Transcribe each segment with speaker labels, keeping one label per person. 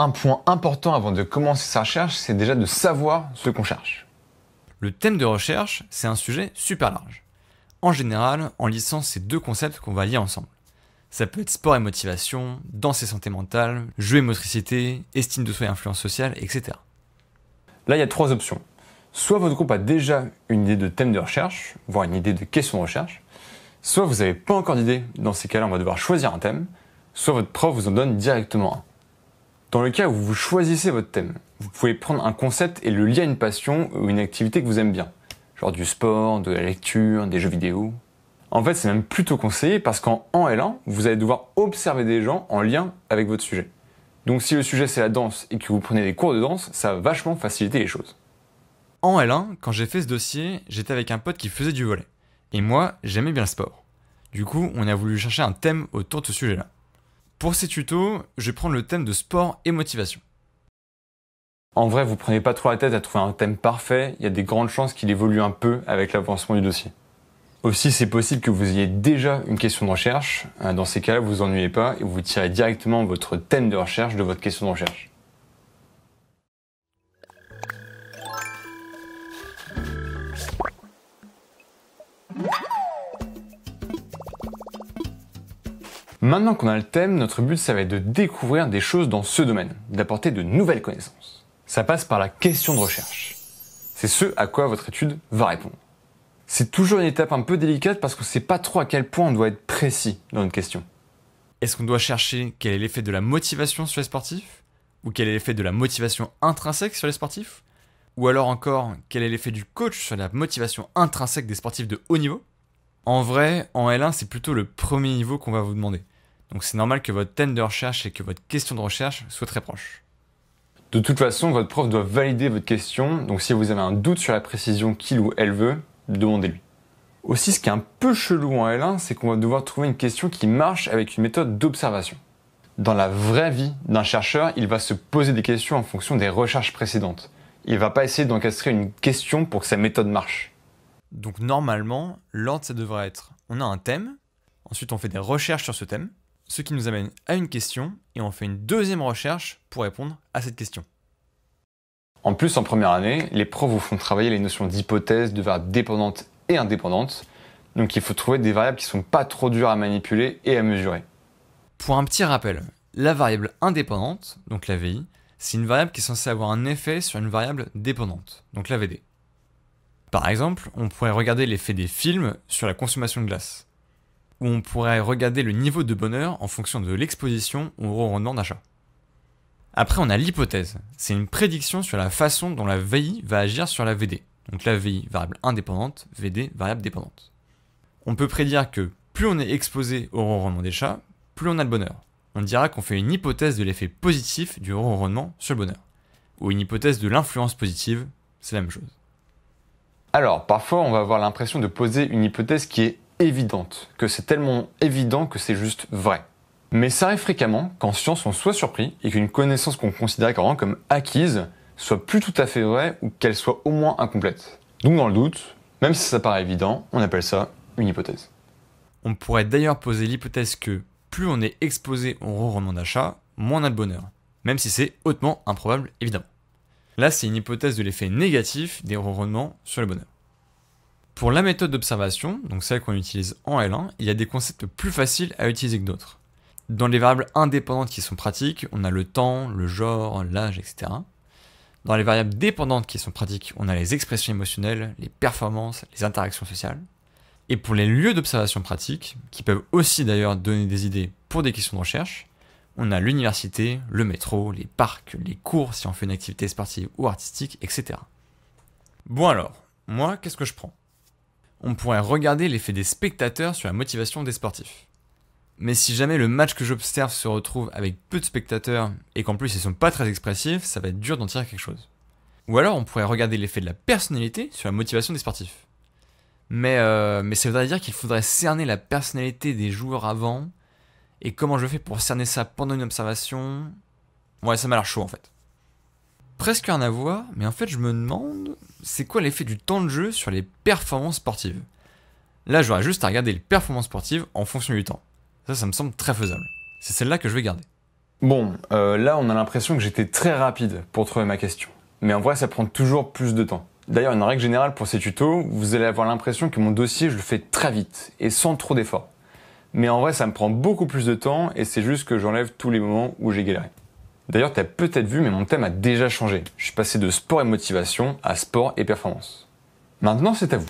Speaker 1: un point important avant de commencer sa recherche, c'est déjà de savoir ce qu'on cherche. Le thème de recherche, c'est un sujet super large. En général, en lisant ces deux concepts qu'on va lier ensemble. Ça peut être sport et motivation, danse et santé mentale, jeu et motricité, estime de soi et influence sociale, etc. Là, il y a trois options. Soit votre groupe a déjà une idée de thème de recherche, voire une idée de question de recherche, soit vous n'avez pas encore d'idée, dans ces cas-là on va devoir choisir un thème, soit votre prof vous en donne directement un. Dans le cas où vous choisissez votre thème, vous pouvez prendre un concept et le lier à une passion ou une activité que vous aimez bien, genre du sport, de la lecture, des jeux vidéo. En fait, c'est même plutôt conseillé parce qu'en L1, vous allez devoir observer des gens en lien avec votre sujet. Donc si le sujet c'est la danse et que vous prenez des cours de danse, ça va vachement faciliter les choses. En L1, quand j'ai fait ce dossier, j'étais avec un pote qui faisait du volet. Et moi, j'aimais bien le sport. Du coup, on a voulu chercher un thème autour de ce sujet-là. Pour ces tutos, je vais prendre le thème de sport et motivation. En vrai, vous prenez pas trop la tête à trouver un thème parfait, il y a des grandes chances qu'il évolue un peu avec l'avancement du dossier. Aussi, c'est possible que vous ayez déjà une question de recherche. Euh, dans ces cas-là, vous vous ennuyez pas et vous tirez directement votre thème de recherche de votre question de recherche. Maintenant qu'on a le thème, notre but, ça va être de découvrir des choses dans ce domaine, d'apporter de nouvelles connaissances. Ça passe par la question de recherche. C'est ce à quoi votre étude va répondre. C'est toujours une étape un peu délicate parce qu'on ne sait pas trop à quel point on doit être précis dans une question. Est-ce qu'on doit chercher quel est l'effet de la motivation sur les sportifs Ou quel est l'effet de la motivation intrinsèque sur les sportifs Ou alors encore, quel est l'effet du coach sur la motivation intrinsèque des sportifs de haut niveau En vrai, en L1, c'est plutôt le premier niveau qu'on va vous demander. Donc c'est normal que votre thème de recherche et que votre question de recherche soient très proches. De toute façon, votre prof doit valider votre question, donc si vous avez un doute sur la précision qu'il ou elle veut, demandez-lui. Aussi, ce qui est un peu chelou en L1, c'est qu'on va devoir trouver une question qui marche avec une méthode d'observation. Dans la vraie vie d'un chercheur, il va se poser des questions en fonction des recherches précédentes. Il va pas essayer d'encastrer une question pour que sa méthode marche. Donc normalement, l'ordre ça devrait être on a un thème, ensuite on fait des recherches sur ce thème, ce qui nous amène à une question et on fait une deuxième recherche pour répondre à cette question. En plus, en première année, les profs vous font travailler les notions d'hypothèse, de variables dépendantes et indépendantes. Donc il faut trouver des variables qui ne sont pas trop dures à manipuler et à mesurer. Pour un petit rappel, la variable indépendante, donc la VI, c'est une variable qui est censée avoir un effet sur une variable dépendante, donc la VD. Par exemple, on pourrait regarder l'effet des films sur la consommation de glace où on pourrait regarder le niveau de bonheur en fonction de l'exposition au rendement d'achat. Après, on a l'hypothèse. C'est une prédiction sur la façon dont la VI va agir sur la VD. Donc la VI, variable indépendante, VD, variable dépendante. On peut prédire que plus on est exposé au rendement des chats, plus on a le bonheur. On dira qu'on fait une hypothèse de l'effet positif du rendement sur le bonheur. Ou une hypothèse de l'influence positive, c'est la même chose. Alors, parfois, on va avoir l'impression de poser une hypothèse qui est évidente, que c'est tellement évident que c'est juste vrai. Mais ça arrive fréquemment qu'en science on soit surpris et qu'une connaissance qu'on considère carrément comme acquise soit plus tout à fait vraie ou qu'elle soit au moins incomplète. Donc dans le doute, même si ça paraît évident, on appelle ça une hypothèse. On pourrait d'ailleurs poser l'hypothèse que plus on est exposé au roman d'achat, moins on a de bonheur, même si c'est hautement improbable évidemment. Là, c'est une hypothèse de l'effet négatif des rendements sur le bonheur. Pour la méthode d'observation, donc celle qu'on utilise en L1, il y a des concepts plus faciles à utiliser que d'autres. Dans les variables indépendantes qui sont pratiques, on a le temps, le genre, l'âge, etc. Dans les variables dépendantes qui sont pratiques, on a les expressions émotionnelles, les performances, les interactions sociales. Et pour les lieux d'observation pratiques, qui peuvent aussi d'ailleurs donner des idées pour des questions de recherche, on a l'université, le métro, les parcs, les cours si on fait une activité sportive ou artistique, etc. Bon alors, moi, qu'est-ce que je prends on pourrait regarder l'effet des spectateurs sur la motivation des sportifs. Mais si jamais le match que j'observe se retrouve avec peu de spectateurs et qu'en plus ils sont pas très expressifs, ça va être dur d'en tirer quelque chose. Ou alors on pourrait regarder l'effet de la personnalité sur la motivation des sportifs. Mais, euh, mais ça voudrait dire qu'il faudrait cerner la personnalité des joueurs avant. Et comment je fais pour cerner ça pendant une observation Ouais, ça m'a l'air chaud en fait presque un à mais en fait je me demande, c'est quoi l'effet du temps de jeu sur les performances sportives Là j'aurais juste à regarder les performances sportives en fonction du temps. Ça, ça me semble très faisable. C'est celle-là que je vais garder. Bon, euh, là on a l'impression que j'étais très rapide pour trouver ma question. Mais en vrai ça prend toujours plus de temps. D'ailleurs, une règle générale pour ces tutos, vous allez avoir l'impression que mon dossier, je le fais très vite et sans trop d'efforts. Mais en vrai, ça me prend beaucoup plus de temps et c'est juste que j'enlève tous les moments où j'ai galéré. D'ailleurs, tu as peut-être vu, mais mon thème a déjà changé. Je suis passé de sport et motivation à sport et performance. Maintenant, c'est à vous.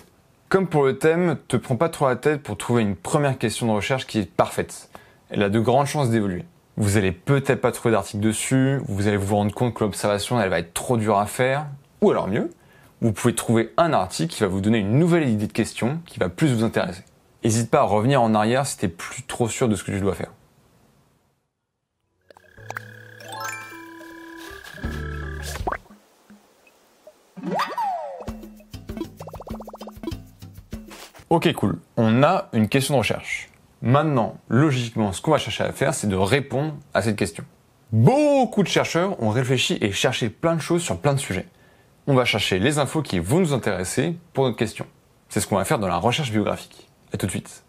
Speaker 1: Comme pour le thème, te prends pas trop la tête pour trouver une première question de recherche qui est parfaite. Elle a de grandes chances d'évoluer. Vous allez peut-être pas trouver d'articles dessus, vous allez vous rendre compte que l'observation elle va être trop dure à faire, ou alors mieux, vous pouvez trouver un article qui va vous donner une nouvelle idée de question qui va plus vous intéresser. N'hésite pas à revenir en arrière si t'es plus trop sûr de ce que tu dois faire. Ok, cool. On a une question de recherche. Maintenant, logiquement, ce qu'on va chercher à faire, c'est de répondre à cette question. Beaucoup de chercheurs ont réfléchi et cherché plein de choses sur plein de sujets. On va chercher les infos qui vont nous intéresser pour notre question. C'est ce qu'on va faire dans la recherche biographique. A tout de suite.